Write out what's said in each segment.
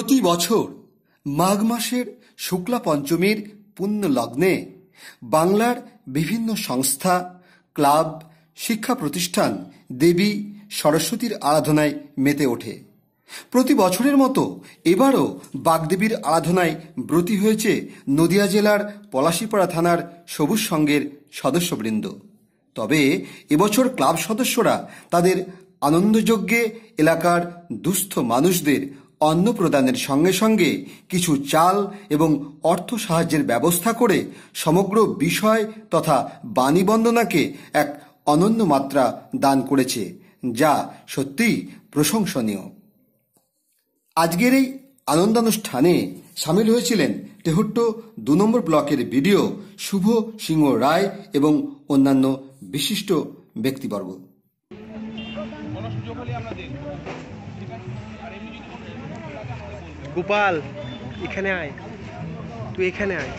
প্রতি বছর মাঘ মাসের শুক্লা পঞ্চমীর পুণ্য লগ্নে বাংলার বিভিন্ন সংস্থা ক্লাব শিক্ষা প্রতিষ্ঠান দেবী সরস্বতীর আরাধনায় মেতে ওঠে প্রতি বছরের মতো এবারও বাগদেবীর আরাধনায় ব্রতী হয়েছে নদিয়া জেলার পলাশীপাড়া থানার সবুজ সংঘের সদস্যবৃন্দ তবে এবছর ক্লাব সদস্যরা তাদের আনন্দযজ্ঞে এলাকার দুস্থ মানুষদের অন্ন প্রদানের সঙ্গে সঙ্গে কিছু চাল এবং অর্থ সাহায্যের ব্যবস্থা করে সমগ্র বিষয় তথা বাণী বন্দনাকে এক অনন্য মাত্রা দান করেছে যা সত্যিই প্রশংসনীয় আজকের এই আনন্দানুষ্ঠানে সামিল হয়েছিলেন তেহট্ট দু নম্বর ব্লকের ভিডিও শুভ সিংহ রায় এবং অন্যান্য বিশিষ্ট ব্যক্তিবর্গ আমরা গোপাল এখানে আয় তুই এখানে আয়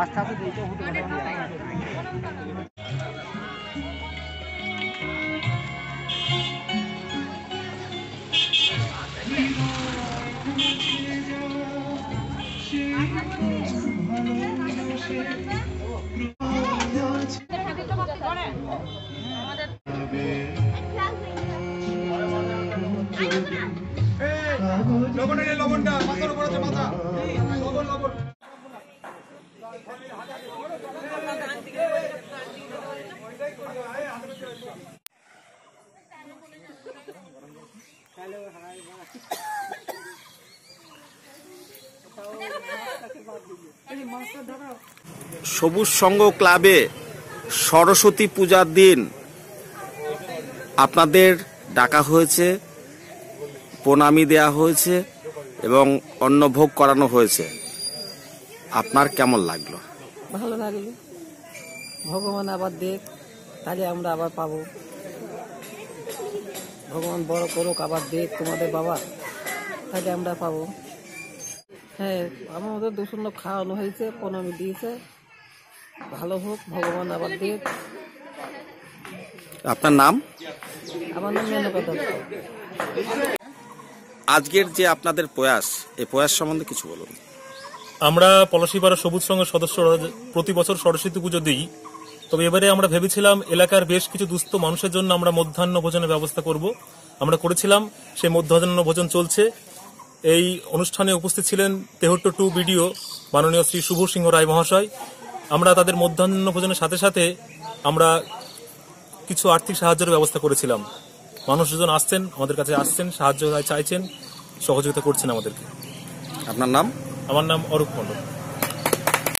আস্থা হ্যাঁ। তো দিতে হতে লবণ লবণটা মাথার উপর আছে মাথা লবণ লবণ হ্যালো হাই সবুজ সংঘ ক্লাবে সরস্বতী পূজার দিন আপনাদের ডাকা হয়েছে প্রণামি দেয়া হয়েছে এবং অন্ন ভোগ করানো হয়েছে আপনার কেমন লাগলো ভালো লাগলো ভগবান আবার দেখ তাহলে আমরা আবার পাবো ভগবান বড় করুক আবার দেখ তোমাদের বাবা তাহলে আমরা পাবো হ্যাঁ আমাদের দূষণ খাওয়ানো হয়েছে প্রণামী দিয়েছে ভালো হোক ভগবান আবার দিয়ে আপনার নাম আমার নাম আজকের যে আপনাদের প্রয়াস এই প্রয়াস সম্বন্ধে কিছু বলুন আমরা পলাশিপাড়া সবুজ সংঘের সদস্য প্রতি বছর সরস্বতী পুজো দিই তবে এবারে আমরা ভেবেছিলাম এলাকার বেশ কিছু দুস্থ মানুষের জন্য আমরা মধ্যাহ্ন ভোজনের ব্যবস্থা করব আমরা করেছিলাম সেই মধ্যাহ্ন ভোজন চলছে এই অনুষ্ঠানে উপস্থিত ছিলেন তেহট্ট টু বিডিও মাননীয় শ্রী শুভ সিংহ রায় মহাশয় আমরা তাদের মধ্যাহ্ন ভোজনের সাথে সাথে আমরা কিছু আর্থিক সাহায্যের ব্যবস্থা করেছিলাম মানুষজন আসছেন আমাদের কাছে আসছেন সাহায্য চাইছেন সহযোগিতা করছেন আমাদেরকে আপনার নাম আমার নাম অরূপ মন্ডল